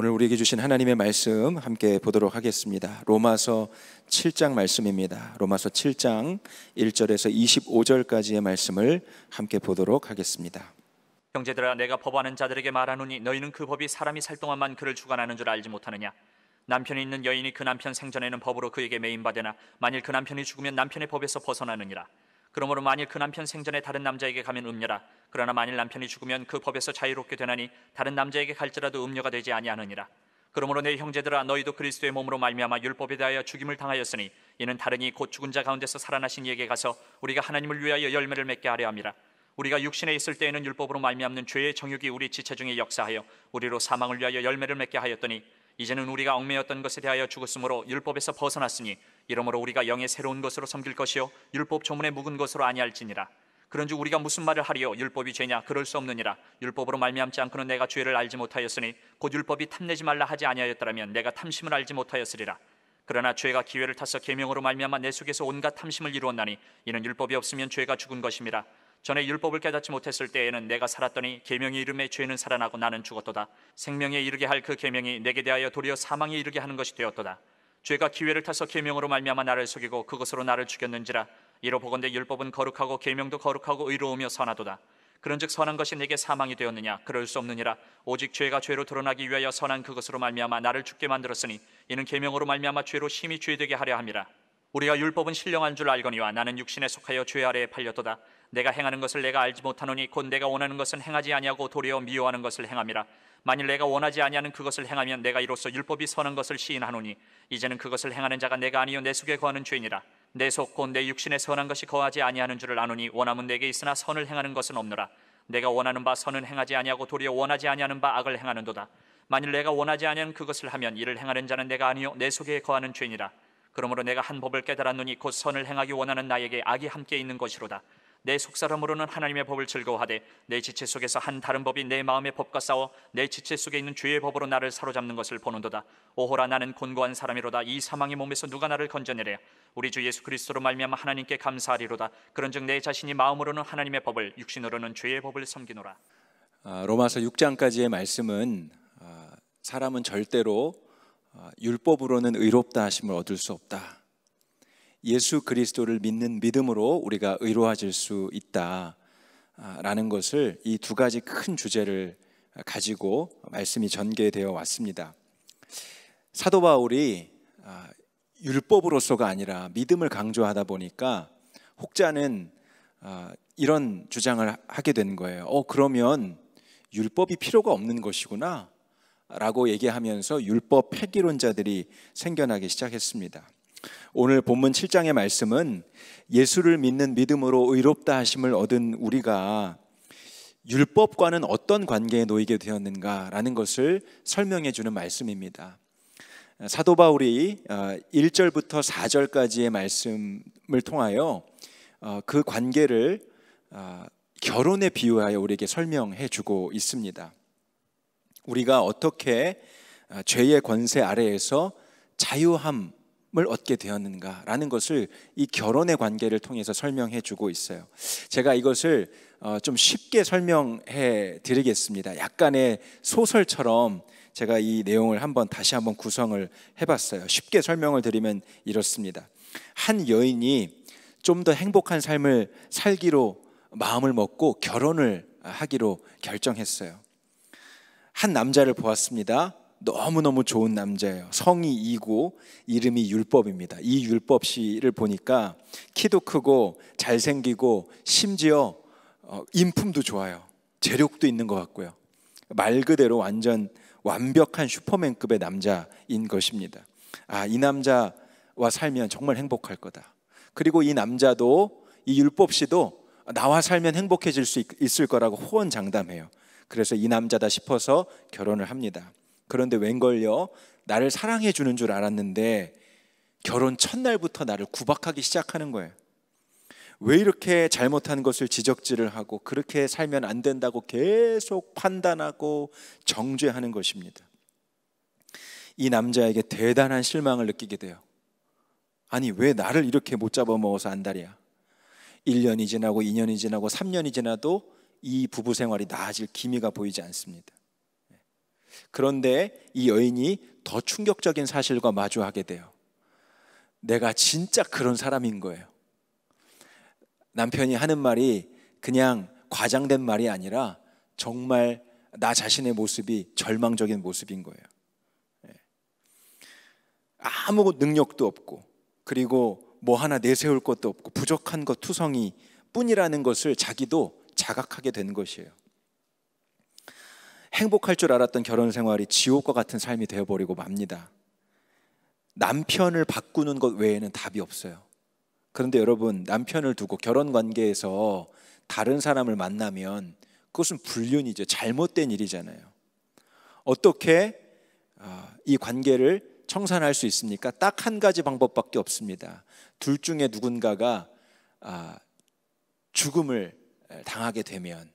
오늘 우리에게 주신 하나님의 말씀 함께 보도록 하겠습니다. 로마서 7장 말씀입니다. 로마서 7장 1절에서 25절까지의 말씀을 함께 보도록 하겠습니다. 형제들아 내가 법하는 자들에게 말하노니 너희는 그 법이 사람이 살 동안만 그를 주관하는 줄 알지 못하느냐 남편이 있는 여인이 그 남편 생전에는 법으로 그에게 매인 바되나 만일 그 남편이 죽으면 남편의 법에서 벗어나느니라 그러므로 만일 그 남편 생전에 다른 남자에게 가면 음녀라 그러나 만일 남편이 죽으면 그 법에서 자유롭게 되나니 다른 남자에게 갈지라도 음녀가 되지 아니하느니라 그러므로 내 형제들아 너희도 그리스도의 몸으로 말미암아 율법에 대하여 죽임을 당하였으니 이는 다른이 곧 죽은 자 가운데서 살아나신 이에게 가서 우리가 하나님을 위하여 열매를 맺게 하려 함이라 우리가 육신에 있을 때에는 율법으로 말미암는 죄의 정욕이 우리 지체 중에 역사하여 우리로 사망을 위하여 열매를 맺게 하였더니 이제는 우리가 얽매였던 것에 대하여 죽었으므로 율법에서 벗어났으니 이러므로 우리가 영의 새로운 것으로 섬길 것이요 율법 조문에 묵은 것으로 아니할지니라 그런즉 우리가 무슨 말을 하리요 율법이 죄냐 그럴 수 없느니라 율법으로 말미암지 않고는 내가 죄를 알지 못하였으니 곧 율법이 탐내지 말라 하지 아니하였더라면 내가 탐심을 알지 못하였으리라 그러나 죄가 기회를 타서 계명으로 말미암아 내 속에서 온갖 탐심을 이루었나니 이는 율법이 없으면 죄가 죽은 것입니다 전에 율법을 깨닫지 못했을 때에는 내가 살았더니 계명의 이름에 죄는 살아나고 나는 죽었도다. 생명에 이르게 할 그 계명이 내게 대하여 도리어 사망에 이르게 하는 것이 되었도다. 죄가 기회를 타서 계명으로 말미암아 나를 속이고 그것으로 나를 죽였는지라 이로 보건대 율법은 거룩하고 계명도 거룩하고 의로우며 선하도다. 그런즉 선한 것이 내게 사망이 되었느냐 그럴 수 없느니라 오직 죄가 죄로 드러나기 위하여 선한 그것으로 말미암아 나를 죽게 만들었으니 이는 계명으로 말미암아 죄로 심히 죄되게 하려 함이라 우리가 율법은 신령한 줄 알거니와 나는 육신에 속하여 죄 아래에 팔렸도다 내가 행하는 것을 내가 알지 못하노니 곧 내가 원하는 것은 행하지 아니하고 도리어 미워하는 것을 행함이라 만일 내가 원하지 아니하는 그것을 행하면 내가 이로써 율법이 선한 것을 시인하노니 이제는 그것을 행하는 자가 내가 아니요 내 속에 거하는 죄니라 내 속 곧 내 육신에 선한 것이 거하지 아니하는 줄을 아노니 원함은 내게 있으나 선을 행하는 것은 없느라 내가 원하는 바 선은 행하지 아니하고 도리어 원하지 아니하는 바 악을 행하는도다 만일 내가 원하지 아니한 그것을 하면 이를 행하는 자는 내가 아니요 내 속에 거하는 죄니라 그러므로 내가 한 법을 깨달았노니 곧 선을 행하기 원하는 나에게 악이 함께 있는 것이로다 내 속사람으로는 하나님의 법을 즐거워하되 내 지체 속에서 한 다른 법이 내 마음의 법과 싸워 내 지체 속에 있는 죄의 법으로 나를 사로잡는 것을 보는도다 오호라 나는 곤고한 사람이로다 이 사망의 몸에서 누가 나를 건져내랴 우리 주 예수 그리스도로 말미암아 하나님께 감사하리로다 그런즉 내 자신이 마음으로는 하나님의 법을 육신으로는 죄의 법을 섬기노라 아, 로마서 6장까지의 말씀은 아, 사람은 절대로 아, 율법으로는 의롭다 하심을 얻을 수 없다 예수 그리스도를 믿는 믿음으로 우리가 의로워질 수 있다라는 아, 것을 이 두 가지 큰 주제를 가지고 말씀이 전개되어 왔습니다. 사도 바울이 아, 율법으로서가 아니라 믿음을 강조하다 보니까 혹자는 아, 이런 주장을 하게 된 거예요. 어 그러면 율법이 필요가 없는 것이구나. 라고 얘기하면서 율법 폐기론자들이 생겨나기 시작했습니다. 오늘 본문 7장의 말씀은 예수를 믿는 믿음으로 의롭다 하심을 얻은 우리가 율법과는 어떤 관계에 놓이게 되었는가라는 것을 설명해 주는 말씀입니다. 사도 바울이 1절부터 어, 4절까지의 말씀을 통하여 어, 그 관계를 어, 결혼에 비유하여 우리에게 설명해 주고 있습니다. 우리가 어떻게 죄의 권세 아래에서 자유함 을 얻게 되었는가라는 것을 이 결혼의 관계를 통해서 설명해 주고 있어요. 제가 이것을 어, 좀 쉽게 설명해 드리겠습니다. 약간의 소설처럼 제가 이 내용을 한번 다시 한번 구성을 해봤어요. 쉽게 설명을 드리면 이렇습니다. 한 여인이 좀 더 행복한 삶을 살기로 마음을 먹고 결혼을 하기로 결정했어요. 한 남자를 보았습니다. 너무너무 좋은 남자예요. 성이 이고 이름이 율법입니다. 이 율법 씨를 보니까 키도 크고 잘생기고 심지어 어, 인품도 좋아요. 재력도 있는 것 같고요. 말 그대로 완전 완벽한 슈퍼맨급의 남자인 것입니다. 아, 이 남자와 살면 정말 행복할 거다. 그리고 이 남자도 이 율법 씨도 나와 살면 행복해질 수 있을 거라고 호언장담해요. 그래서 이 남자다 싶어서 결혼을 합니다. 그런데 웬걸요? 나를 사랑해 주는 줄 알았는데 결혼 첫날부터 나를 구박하기 시작하는 거예요. 왜 이렇게 잘못한 것을 지적질을 하고 그렇게 살면 안 된다고 계속 판단하고 정죄하는 것입니다. 이 남자에게 대단한 실망을 느끼게 돼요. 아니, 왜 나를 이렇게 못 잡아먹어서 안달이야? 1년이 지나고 2년이 지나고 3년이 지나도 이 부부 생활이 나아질 기미가 보이지 않습니다. 그런데 이 여인이 더 충격적인 사실과 마주하게 돼요. 내가 진짜 그런 사람인 거예요. 남편이 하는 말이 그냥 과장된 말이 아니라 정말 나 자신의 모습이 절망적인 모습인 거예요. 예. 아무 능력도 없고 그리고 뭐 하나 내세울 것도 없고 부족한 것 투성이 뿐이라는 것을 자기도 자각하게 되 것이에요. 행복할 줄 알았던 결혼 생활이 지옥과 같은 삶이 되어버리고 맙니다. 남편을 바꾸는 것 외에는 답이 없어요. 그런데 여러분, 남편을 두고 결혼 관계에서 다른 사람을 만나면 그것은 불륜이죠. 잘못된 일이잖아요. 어떻게 아, 이 관계를 청산할 수 있습니까? 딱 한 가지 방법밖에 없습니다. 둘 중에 누군가가 아, 죽음을 당하게 되면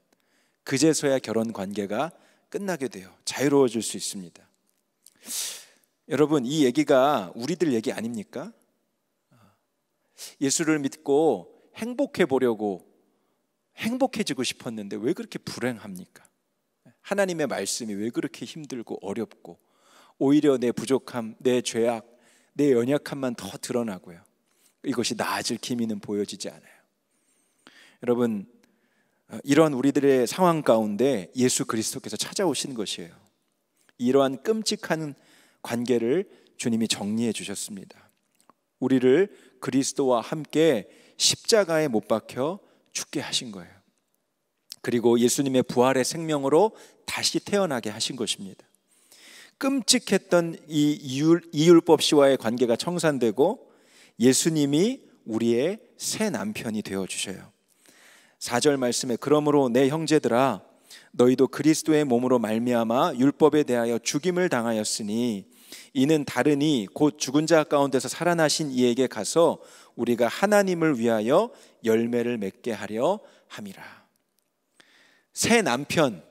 그제서야 결혼 관계가 끝나게 돼요. 자유로워질 수 있습니다. 여러분, 이 얘기가 우리들 얘기 아닙니까? 예수를 믿고 행복해 보려고 행복해지고 싶었는데 왜 그렇게 불행합니까? 하나님의 말씀이 왜 그렇게 힘들고 어렵고 오히려 내 부족함, 내 죄악, 내 연약함만 더 드러나고요. 이것이 나아질 기미는 보여지지 않아요. 여러분, 어, 이러한 우리들의 상황 가운데 예수 그리스도께서 찾아오시는 것이에요. 이러한 끔찍한 관계를 주님이 정리해 주셨습니다. 우리를 그리스도와 함께 십자가에 못 박혀 죽게 하신 거예요. 그리고 예수님의 부활의 생명으로 다시 태어나게 하신 것입니다. 끔찍했던 이 이율, 법 씨와의 관계가 청산되고 예수님이 우리의 새 남편이 되어 주셔요. 4절 말씀에 그러므로 내 형제들아 너희도 그리스도의 몸으로 말미암아 율법에 대하여 죽임을 당하였으니 이는 다르니 곧 죽은 자 가운데서 살아나신 이에게 가서 우리가 하나님을 위하여 열매를 맺게 하려 함이라. 새 남편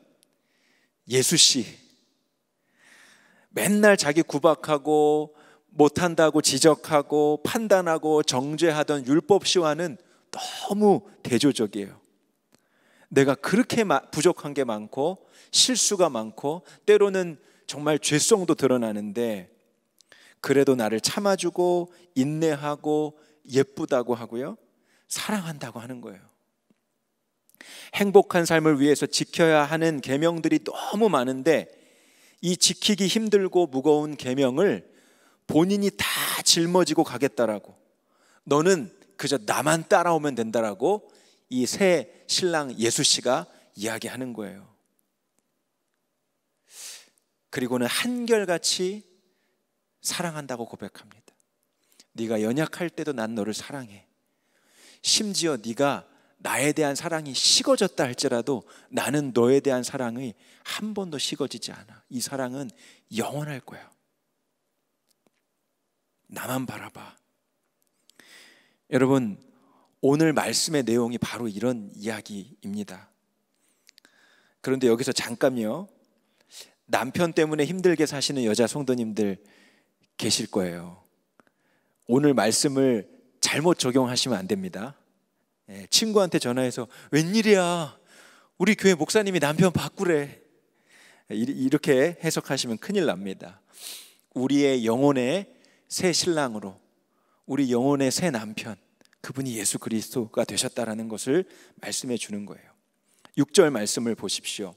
예수 씨 맨날 자기 구박하고 못한다고 지적하고 판단하고 정죄하던 율법 씨와는 너무 대조적이에요. 내가 그렇게 부족한 게 많고 실수가 많고 때로는 정말 죄성도 드러나는데 그래도 나를 참아주고 인내하고 예쁘다고 하고요. 사랑한다고 하는 거예요. 행복한 삶을 위해서 지켜야 하는 계명들이 너무 많은데 이 지키기 힘들고 무거운 계명을 본인이 다 짊어지고 가겠다라고 너는 그저 나만 따라오면 된다라고 이새 신랑 예수 씨가 이야기하는 거예요. 그리고는 한결같이 사랑한다고 고백합니다. 네가 연약할 때도 난 너를 사랑해. 심지어 네가 나에 대한 사랑이 식어졌다 할지라도 나는 너에 대한 사랑이 한 번도 식어지지 않아. 이 사랑은 영원할 거야. 나만 바라봐. 여러분 오늘 말씀의 내용이 바로 이런 이야기입니다. 그런데 여기서 잠깐요. 남편 때문에 힘들게 사시는 여자 성도님들 계실 거예요. 오늘 말씀을 잘못 적용하시면 안 됩니다. 예, 친구한테 전화해서 웬일이야. 우리 교회 목사님이 남편 바꾸래. 이렇게 해석하시면 큰일 납니다. 우리의 영혼의 새 신랑으로, 우리 영혼의 새 남편, 그분이 예수 그리스도가 되셨다라는 것을 말씀해 주는 거예요. 6절 말씀을 보십시오.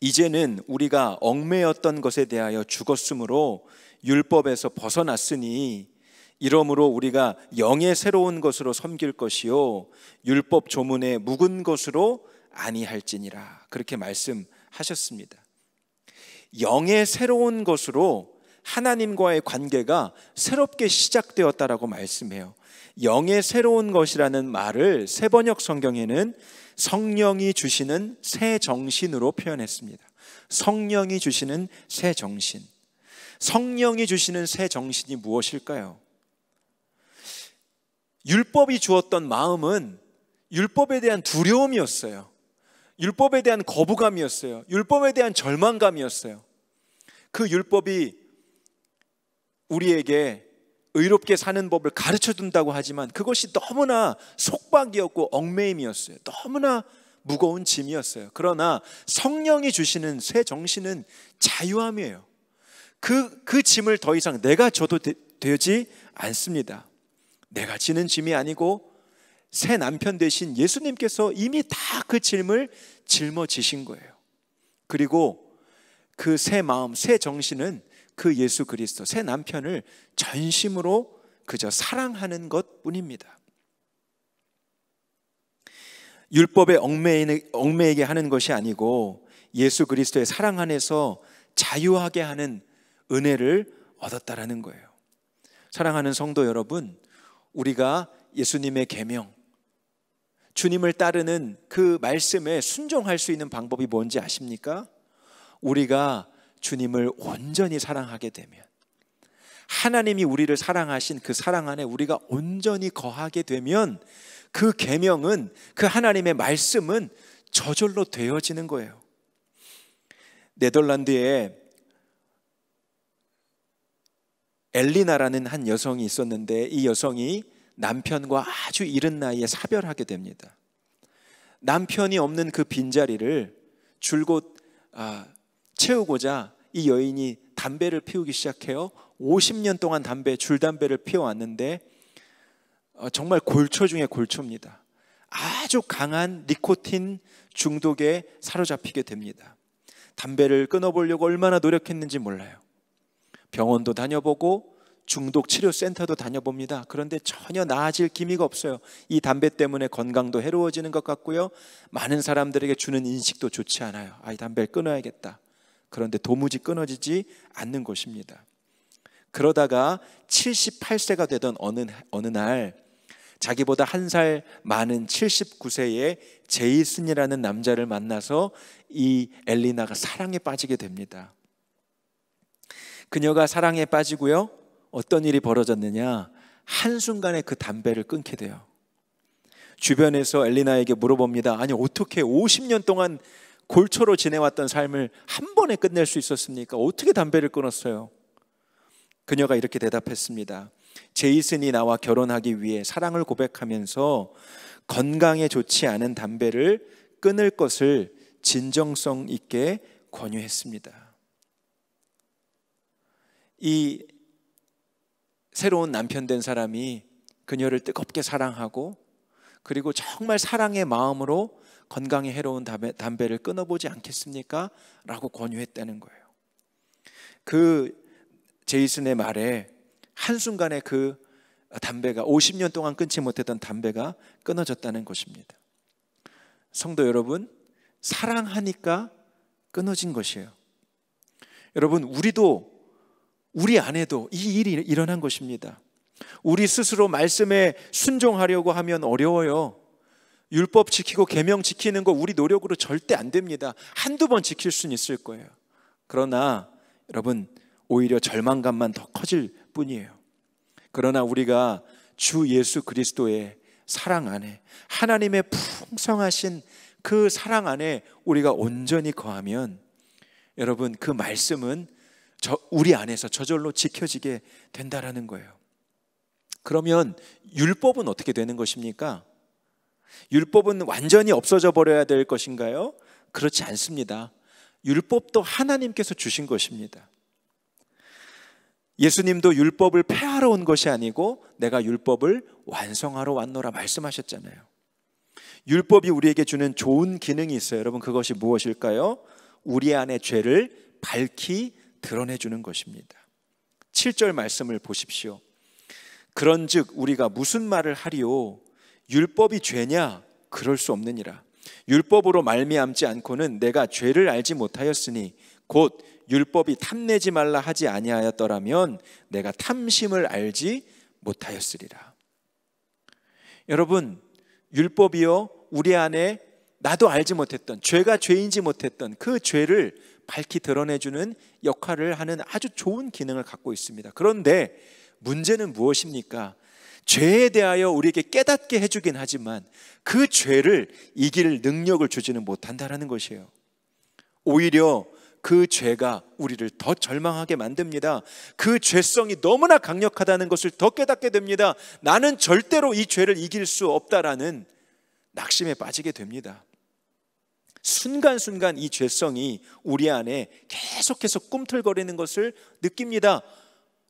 이제는 우리가 얽매였던 것에 대하여 죽었으므로 율법에서 벗어났으니 이러므로 우리가 영의 새로운 것으로 섬길 것이요 율법 조문에 묵은 것으로 아니할지니라 그렇게 말씀하셨습니다. 영의 새로운 것으로 하나님과의 관계가 새롭게 시작되었다라고 말씀해요. 영의 새로운 것이라는 말을 세번역 성경에는 성령이 주시는 새 정신으로 표현했습니다. 성령이 주시는 새 정신. 성령이 주시는 새 정신이 무엇일까요? 율법이 주었던 마음은 율법에 대한 두려움이었어요. 율법에 대한 거부감이었어요. 율법에 대한 절망감이었어요. 그 율법이 우리에게 의롭게 사는 법을 가르쳐 준다고 하지만 그것이 너무나 속박이었고 얽매임이었어요. 너무나 무거운 짐이었어요. 그러나 성령이 주시는 새 정신은 자유함이에요. 그, 그 짐을 더 이상 내가 져도 되, 되지 않습니다. 내가 지는 짐이 아니고 새 남편 대신 예수님께서 이미 다 그 짐을 짊어지신 거예요. 그리고 그 새 마음, 새 정신은 그 예수 그리스도 새 남편을 전심으로 그저 사랑하는 것 뿐입니다. 율법의 얽매에게 하는 것이 아니고 예수 그리스도의 사랑 안에서 자유하게 하는 은혜를 얻었다라는 거예요. 사랑하는 성도 여러분, 우리가 예수님의 계명, 주님을 따르는 그 말씀에 순종할 수 있는 방법이 뭔지 아십니까? 우리가 주님을 온전히 사랑하게 되면 하나님이 우리를 사랑하신 그 사랑 안에 우리가 온전히 거하게 되면 그 계명은 그 하나님의 말씀은 저절로 되어지는 거예요. 네덜란드에 엘리나라는 한 여성이 있었는데 이 여성이 남편과 아주 이른 나이에 사별하게 됩니다. 남편이 없는 그 빈자리를 줄곧 아, 채우고자 이 여인이 담배를 피우기 시작해요. 50년 동안 담배, 줄담배를 피워왔는데 어, 정말 골초 중에 골초입니다. 아주 강한 니코틴 중독에 사로잡히게 됩니다. 담배를 끊어보려고 얼마나 노력했는지 몰라요. 병원도 다녀보고 중독 치료 센터도 다녀봅니다. 그런데 전혀 나아질 기미가 없어요. 이 담배 때문에 건강도 해로워지는 것 같고요. 많은 사람들에게 주는 인식도 좋지 않아요. 아, 이 담배를 끊어야겠다. 그런데 도무지 끊어지지 않는 것입니다. 그러다가 78세가 되던 어느, 어느 날 자기보다 한 살 많은 79세의 제이슨이라는 남자를 만나서 이 엘리나가 사랑에 빠지게 됩니다. 그녀가 사랑에 빠지고요. 어떤 일이 벌어졌느냐? 한순간에 그 담배를 끊게 돼요. 주변에서 엘리나에게 물어봅니다. 아니, 어떻게 50년 동안 골초로 지내왔던 삶을 한 번에 끝낼 수 있었습니까? 어떻게 담배를 끊었어요? 그녀가 이렇게 대답했습니다. 제이슨이 나와 결혼하기 위해 사랑을 고백하면서 건강에 좋지 않은 담배를 끊을 것을 진정성 있게 권유했습니다. 이 새로운 남편 된 사람이 그녀를 뜨겁게 사랑하고 그리고 정말 사랑의 마음으로 건강에 해로운 담배, 를 끊어보지 않겠습니까? 라고 권유했다는 거예요. 그 제이슨의 말에 한순간에 그 담배가 50년 동안 끊지 못했던 담배가 끊어졌다는 것입니다. 성도 여러분, 사랑하니까 끊어진 것이에요. 여러분, 우리도 우리 안에도 이 일이 일어난 것입니다. 우리 스스로 말씀에 순종하려고 하면 어려워요. 율법 지키고 계명 지키는 거 우리 노력으로 절대 안 됩니다. 한두 번 지킬 수는 있을 거예요. 그러나 여러분 오히려 절망감만 더 커질 뿐이에요. 그러나 우리가 주 예수 그리스도의 사랑 안에 하나님의 풍성하신 그 사랑 안에 우리가 온전히 거하면 여러분 그 말씀은 저 우리 안에서 저절로 지켜지게 된다라는 거예요. 그러면 율법은 어떻게 되는 것입니까? 율법은 완전히 없어져 버려야 될 것인가요? 그렇지 않습니다. 율법도 하나님께서 주신 것입니다. 예수님도 율법을 폐하러 온 것이 아니고 내가 율법을 완성하러 왔노라 말씀하셨잖아요. 율법이 우리에게 주는 좋은 기능이 있어요. 여러분 그것이 무엇일까요? 우리 안의 죄를 밝히 드러내 주는 것입니다. 7절 말씀을 보십시오. 그런즉 우리가 무슨 말을 하리요 율법이 죄냐? 그럴 수 없느니라. 율법으로 말미암지 않고는 내가 죄를 알지 못하였으니 곧 율법이 탐내지 말라 하지 아니하였더라면 내가 탐심을 알지 못하였으리라. 여러분, 율법이요 우리 안에 나도 알지 못했던 죄가 죄인지 못했던 그 죄를 밝히 드러내주는 역할을 하는 아주 좋은 기능을 갖고 있습니다. 그런데 문제는 무엇입니까? 죄에 대하여 우리에게 깨닫게 해주긴 하지만 그 죄를 이길 능력을 주지는 못한다라는 것이에요. 오히려 그 죄가 우리를 더 절망하게 만듭니다. 그 죄성이 너무나 강력하다는 것을 더 깨닫게 됩니다. 나는 절대로 이 죄를 이길 수 없다라는 낙심에 빠지게 됩니다. 순간순간 이 죄성이 우리 안에 계속해서 꿈틀거리는 것을 느낍니다.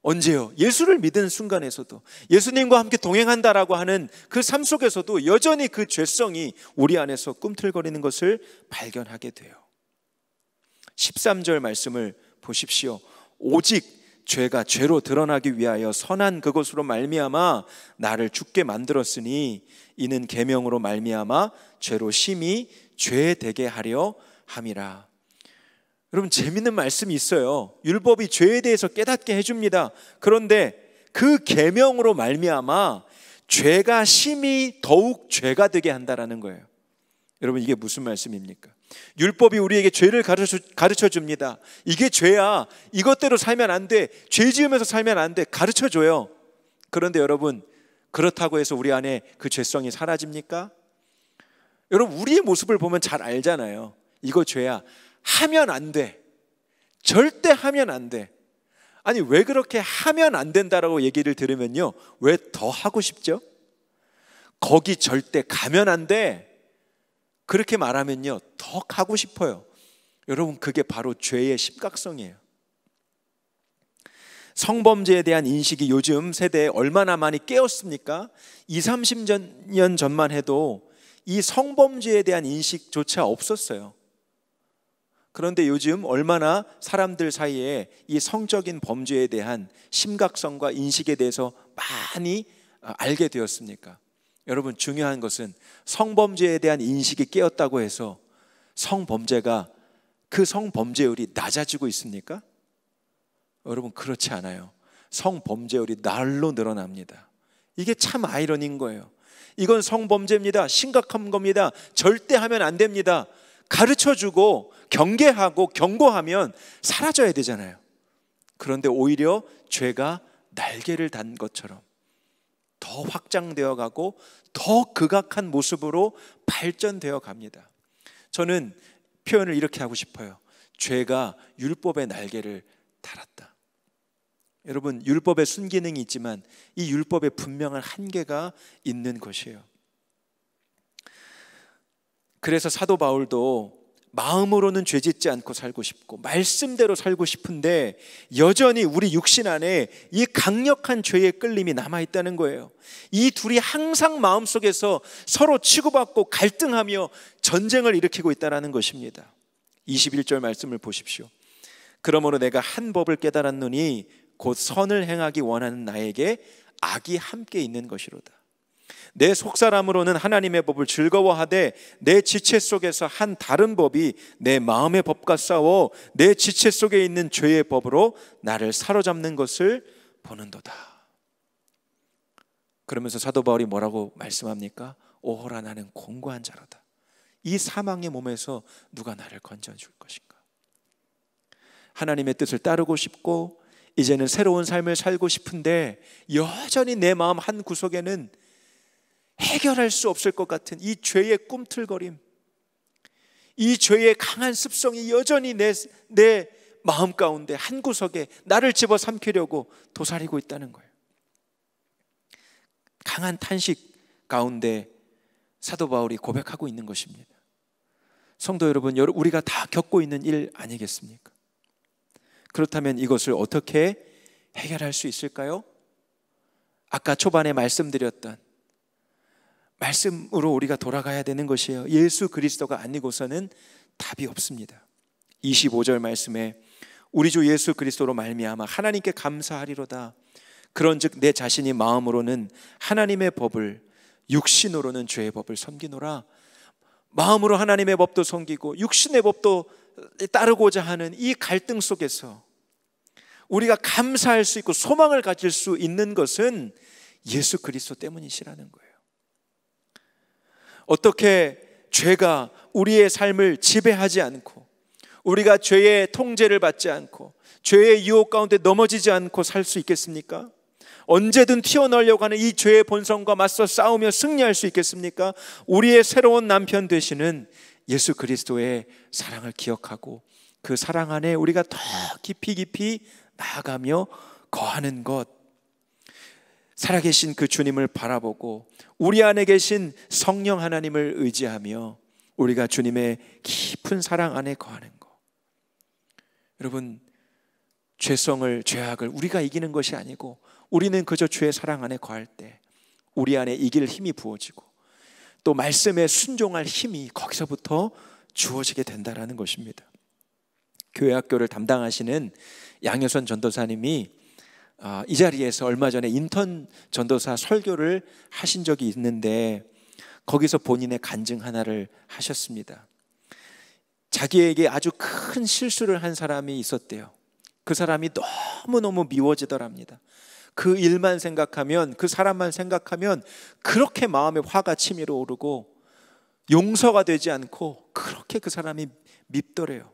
언제요? 예수를 믿은 순간에서도 예수님과 함께 동행한다라고 하는 그 삶 속에서도 여전히 그 죄성이 우리 안에서 꿈틀거리는 것을 발견하게 돼요. 13절 말씀을 보십시오. 오직 죄가 죄로 드러나기 위하여 선한 그것으로 말미암아 나를 죽게 만들었으니 이는 계명으로 말미암아 죄로 심히 죄 되게 하려 함이라. 여러분 재밌는 말씀이 있어요. 율법이 죄에 대해서 깨닫게 해줍니다. 그런데 그 계명으로 말미암아 죄가 심히 더욱 죄가 되게 한다라는 거예요. 여러분 이게 무슨 말씀입니까? 율법이 우리에게 죄를 가르쳐, 가르쳐 줍니다. 이게 죄야. 이것대로 살면 안 돼. 죄 지으면서 살면 안 돼. 가르쳐 줘요. 그런데 여러분 그렇다고 해서 우리 안에 그 죄성이 사라집니까? 여러분 우리의 모습을 보면 잘 알잖아요. 이거 죄야. 하면 안 돼. 절대 하면 안 돼. 아니, 왜 그렇게 하면 안 된다라고 얘기를 들으면요. 왜 더 하고 싶죠? 거기 절대 가면 안 돼. 그렇게 말하면요. 더 가고 싶어요. 여러분, 그게 바로 죄의 심각성이에요. 성범죄에 대한 인식이 요즘 세대에 얼마나 많이 깨었습니까? 20, 30년 전만 해도 이 성범죄에 대한 인식조차 없었어요. 그런데 요즘 얼마나 사람들 사이에 이 성적인 범죄에 대한 심각성과 인식에 대해서 많이 어, 알게 되었습니까? 여러분 중요한 것은 성범죄에 대한 인식이 깨었다고 해서 성범죄가 그 성범죄율이 낮아지고 있습니까? 여러분 그렇지 않아요. 성범죄율이 날로 늘어납니다. 이게 참 아이러니인 거예요. 이건 성범죄입니다. 심각한 겁니다. 절대 하면 안 됩니다. 가르쳐 주고 경계하고 경고하면 사라져야 되잖아요. 그런데 오히려 죄가 날개를 단 것처럼 더 확장되어 가고 더 극악한 모습으로 발전되어 갑니다. 저는 표현을 이렇게 하고 싶어요. 죄가 율법의 날개를 달았다. 여러분, 율법의 순기능이 있지만 이 율법의 분명한 한계가 있는 것이에요. 그래서 사도 바울도 마음으로는 죄 짓지 않고 살고 싶고 말씀대로 살고 싶은데 여전히 우리 육신 안에 이 강력한 죄의 끌림이 남아 있다는 거예요. 이 둘이 항상 마음속에서 서로 치고받고 갈등하며 전쟁을 일으키고 있다라는 것입니다. 21절 말씀을 보십시오. 그러므로 내가 한 법을 깨달았노니 곧 선을 행하기 원하는 나에게 악이 함께 있는 것이로다. 내 속사람으로는 하나님의 법을 즐거워하되 내 지체 속에서 한 다른 법이 내 마음의 법과 싸워 내 지체 속에 있는 죄의 법으로 나를 사로잡는 것을 보는도다. 그러면서 사도 바울이 뭐라고 말씀합니까? 오호라 나는 공고한 자로다. 이 사망의 몸에서 누가 나를 건져줄 것인가? 하나님의 뜻을 따르고 싶고 이제는 새로운 삶을 살고 싶은데 여전히 내 마음 한 구석에는 해결할 수 없을 것 같은 이 죄의 꿈틀거림, 이 죄의 강한 습성이 여전히 내, 내 마음 가운데 한 구석에 나를 집어 삼키려고 도사리고 있다는 거예요. 강한 탄식 가운데 사도 바울이 고백하고 있는 것입니다. 성도 여러분, 우리가 다 겪고 있는 일 아니겠습니까? 그렇다면 이것을 어떻게 해결할 수 있을까요? 아까 초반에 말씀드렸던 말씀으로 우리가 돌아가야 되는 것이에요. 예수 그리스도가 아니고서는 답이 없습니다. 25절 말씀에 우리 주 예수 그리스도로 말미암아 하나님께 감사하리로다. 그런즉 내 자신이 마음으로는 하나님의 법을 육신으로는 죄의 법을 섬기노라. 마음으로 하나님의 법도 섬기고 육신의 법도 따르고자 하는 이 갈등 속에서 우리가 감사할 수 있고 소망을 가질 수 있는 것은 예수 그리스도 때문이시라는 거예요. 어떻게 죄가 우리의 삶을 지배하지 않고 우리가 죄의 통제를 받지 않고 죄의 유혹 가운데 넘어지지 않고 살 수 있겠습니까? 언제든 튀어나오려고 하는 이 죄의 본성과 맞서 싸우며 승리할 수 있겠습니까? 우리의 새로운 남편 되시는 예수 그리스도의 사랑을 기억하고 그 사랑 안에 우리가 더 깊이 깊이 나아가며 거하는 것 살아계신 그 주님을 바라보고 우리 안에 계신 성령 하나님을 의지하며 우리가 주님의 깊은 사랑 안에 거하는 것. 여러분, 죄성을, 죄악을 우리가 이기는 것이 아니고 우리는 그저 주의 사랑 안에 거할 때 우리 안에 이길 힘이 부어지고 또 말씀에 순종할 힘이 거기서부터 주어지게 된다라는 것입니다. 교회 학교를 담당하시는 양효선 전도사님이 아, 이 자리에서 얼마 전에 인턴 전도사 설교를 하신 적이 있는데 거기서 본인의 간증 하나를 하셨습니다. 자기에게 아주 큰 실수를 한 사람이 있었대요. 그 사람이 너무너무 미워지더랍니다. 그 일만 생각하면, 그 사람만 생각하면 그렇게 마음에 화가 치밀어 오르고 용서가 되지 않고 그렇게 그 사람이 밉더래요.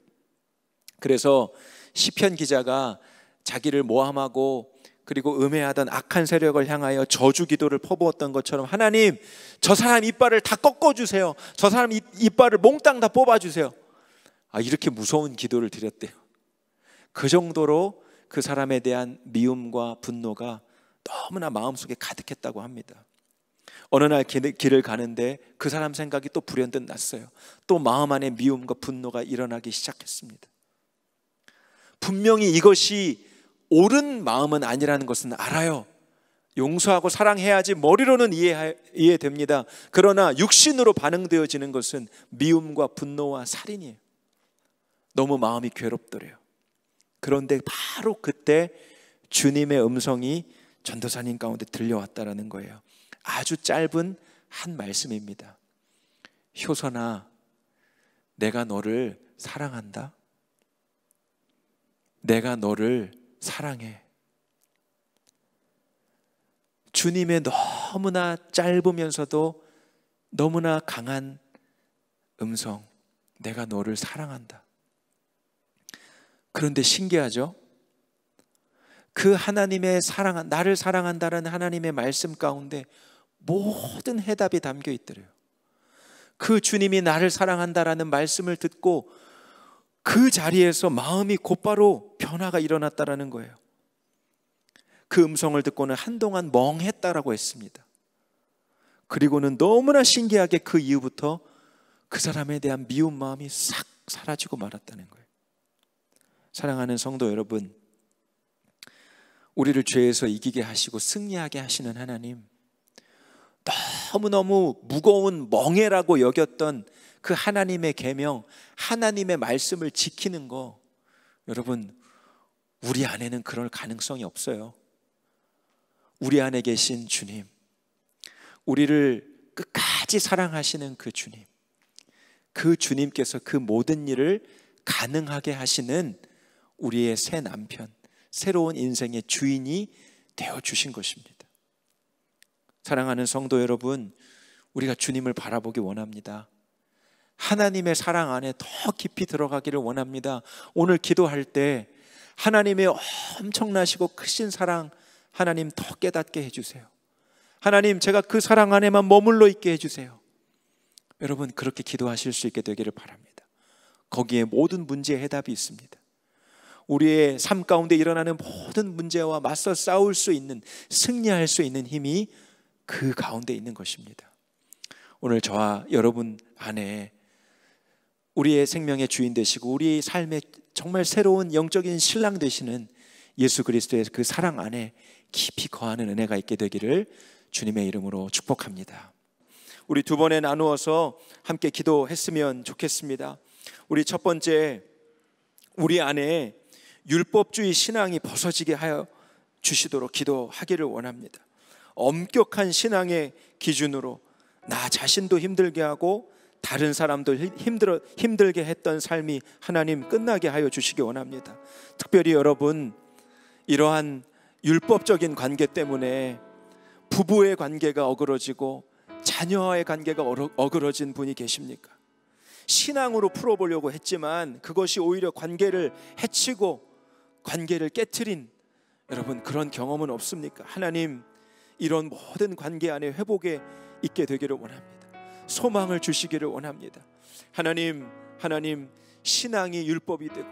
그래서 시편 기자가 자기를 모함하고 그리고 음해하던 악한 세력을 향하여 저주 기도를 퍼부었던 것처럼 하나님 저 사람 이빨을 다 꺾어 주세요. 저 사람 이빨을 몽땅 다 뽑아 주세요. 아 이렇게 무서운 기도를 드렸대요. 그 정도로 그 사람에 대한 미움과 분노가 너무나 마음속에 가득했다고 합니다. 어느 날 길을 가는데 그 사람 생각이 또 불현듯 났어요. 또 마음 안에 미움과 분노가 일어나기 시작했습니다. 분명히 이것이 옳은 마음은 아니라는 것은 알아요. 용서하고 사랑해야지 머리로는 이해, 이해됩니다. 그러나 육신으로 반응되어지는 것은 미움과 분노와 살인이에요. 너무 마음이 괴롭더래요. 그런데 바로 그때 주님의 음성이 전도사님 가운데 들려왔다라는 거예요. 아주 짧은 한 말씀입니다. 효선아, 내가 너를 사랑한다. 내가 너를 사랑해. 주님의 너무나 짧으면서도 너무나 강한 음성, 내가 너를 사랑한다. 그런데 신기하죠? 그 하나님의 사랑, 나를 사랑한다라는 하나님의 말씀 가운데 모든 해답이 담겨 있더래요. 그 주님이 나를 사랑한다라는 말씀을 듣고 그 자리에서 마음이 곧바로 변화가 일어났다라는 거예요. 그 음성을 듣고는 한동안 멍했다라고 했습니다. 그리고는 너무나 신기하게 그 이후부터 그 사람에 대한 미운 마음이 싹 사라지고 말았다는 거예요. 사랑하는 성도 여러분, 우리를 죄에서 이기게 하시고 승리하게 하시는 하나님, 너무너무 무거운 멍해라고 여겼던 그 하나님의 계명, 하나님의 말씀을 지키는 거 여러분 우리 안에는 그럴 가능성이 없어요. 우리 안에 계신 주님, 우리를 끝까지 사랑하시는 그 주님, 그 주님께서 그 모든 일을 가능하게 하시는 우리의 새 남편, 새로운 인생의 주인이 되어 주신 것입니다. 사랑하는 성도 여러분, 우리가 주님을 바라보기 원합니다. 하나님의 사랑 안에 더 깊이 들어가기를 원합니다. 오늘 기도할 때 하나님의 엄청나시고 크신 사랑 하나님 더 깨닫게 해주세요. 하나님 제가 그 사랑 안에만 머물러 있게 해주세요. 여러분 그렇게 기도하실 수 있게 되기를 바랍니다. 거기에 모든 문제의 해답이 있습니다. 우리의 삶 가운데 일어나는 모든 문제와 맞서 싸울 수 있는 승리할 수 있는 힘이 그 가운데 있는 것입니다. 오늘 저와 여러분 안에 우리의 생명의 주인 되시고 우리의 삶의 정말 새로운 영적인 신랑 되시는 예수 그리스도의 그 사랑 안에 깊이 거하는 은혜가 있게 되기를 주님의 이름으로 축복합니다. 우리 두 번에 나누어서 함께 기도했으면 좋겠습니다. 우리 첫 번째 우리 안에 율법주의 신앙이 벗어지게 하여 주시도록 기도하기를 원합니다. 엄격한 신앙의 기준으로 나 자신도 힘들게 하고 다른 사람들 힘들어 힘들게 했던 삶이 하나님 끝나게 하여 주시기 원합니다. 특별히 여러분 이러한 율법적인 관계 때문에 부부의 관계가 어그러지고 자녀와의 관계가 어그러진 분이 계십니까? 신앙으로 풀어보려고 했지만 그것이 오히려 관계를 해치고 관계를 깨뜨린 여러분 그런 경험은 없습니까? 하나님 이런 모든 관계 안에 회복에 있게 되기를 원합니다. 소망을 주시기를 원합니다. 하나님, 하나님 신앙이 율법이 되고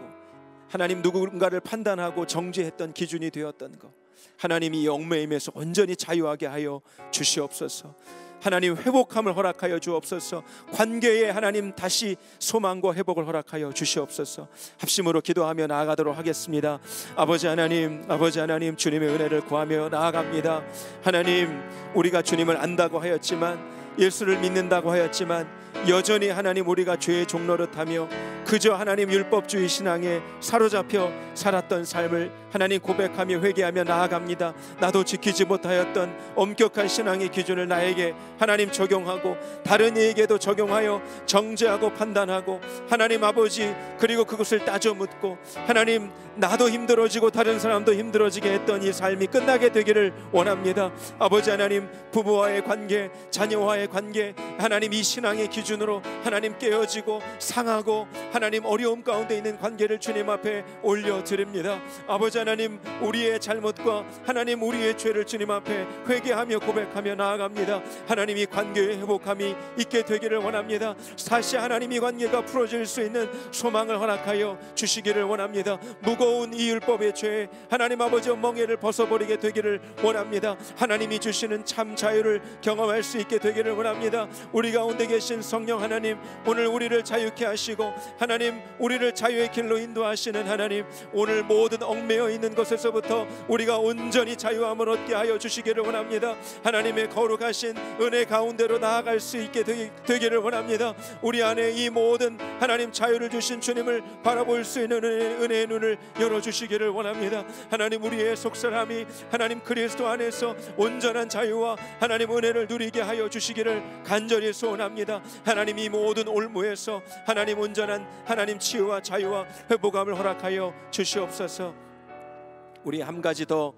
하나님 누군가를 판단하고 정죄했던 기준이 되었던 것 하나님이 영매임에서 온전히 자유하게 하여 주시옵소서. 하나님 회복함을 허락하여 주옵소서. 관계에 하나님 다시 소망과 회복을 허락하여 주시옵소서. 합심으로 기도하며 나아가도록 하겠습니다. 아버지 하나님, 아버지 하나님 주님의 은혜를 구하며 나아갑니다. 하나님, 우리가 주님을 안다고 하였지만 예수를 믿는다고 하였지만 여전히 하나님 우리가 죄의 종로릇하며 그저 하나님 율법주의 신앙에 사로잡혀 살았던 삶을 하나님 고백하며 회개하며 나아갑니다. 나도 지키지 못하였던 엄격한 신앙의 기준을 나에게 하나님 적용하고 다른 이에게도 적용하여 정죄하고 판단하고 하나님 아버지 그리고 그것을 따져 묻고 하나님 나도 힘들어지고 다른 사람도 힘들어지게 했던 이 삶이 끝나게 되기를 원합니다. 아버지 하나님 부부와의 관계, 자녀와의 관계 하나님 이 신앙의 기준으로 하나님 깨어지고 상하고 하나님 어려움 가운데 있는 관계를 주님 앞에 올려드립니다. 아버지 하나님 우리의 잘못과 하나님 우리의 죄를 주님 앞에 회개하며 고백하며 나아갑니다. 하나님 이 관계의 회복함이 있게 되기를 원합니다. 다시 하나님 이 관계가 풀어질 수 있는 소망을 허락하여 주시기를 원합니다. 무거운 이 율법의 죄 하나님 아버지 멍해를 벗어버리게 되기를 원합니다. 하나님이 주시는 참 자유를 경험할 수 있게 되기를 원합니다. 우리 가운데 계신 성령 하나님 오늘 우리를 자유케 하시고 하나님 우리를 자유의 길로 인도하시는 하나님 오늘 모든 얽매여 있는 것에서부터 우리가 온전히 자유함을 얻게 하여 주시기를 원합니다. 하나님의 거룩하신 은혜 가운데로 나아갈 수 있게 되기를 원합니다. 우리 안에 이 모든 하나님 자유를 주신 주님을 바라볼 수 있는 은혜의 눈을 열어 주시기를 원합니다. 하나님 우리의 속사람이 하나님 그리스도 안에서 온전한 자유와 하나님 은혜를 누리게 하여 주시기를 간절히 소원합니다. 하나님 이 모든 올무에서 하나님 온전한 하나님 치유와 자유와 회복함을 허락하여 주시옵소서. 우리 한 가지 더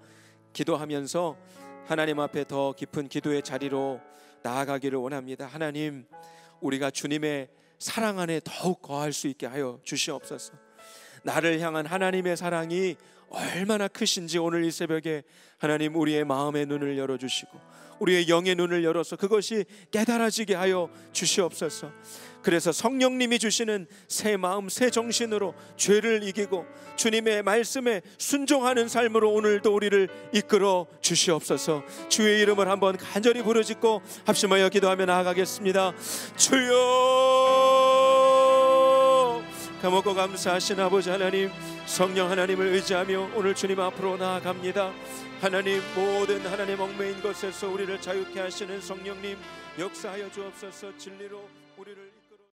기도하면서 하나님 앞에 더 깊은 기도의 자리로 나아가기를 원합니다. 하나님, 우리가 주님의 사랑 안에 더욱 거할 수 있게 하여 주시옵소서. 나를 향한 하나님의 사랑이 얼마나 크신지 오늘 이 새벽에 하나님 우리의 마음의 눈을 열어 주시고 우리의 영의 눈을 열어서 그것이 깨달아지게 하여 주시옵소서. 그래서 성령님이 주시는 새 마음, 새 정신으로 죄를 이기고 주님의 말씀에 순종하는 삶으로 오늘도 우리를 이끌어 주시옵소서. 주의 이름을 한번 간절히 부르짖고 합심하여 기도하며 나아가겠습니다. 주여 감옥고 감사하신 아버지 하나님 성령 하나님을 의지하며 오늘 주님 앞으로 나아갑니다. 하나님 모든 하나님 얽매인 것에서 우리를 자유케 하시는 성령님 역사하여 주옵소서 진리로 우리를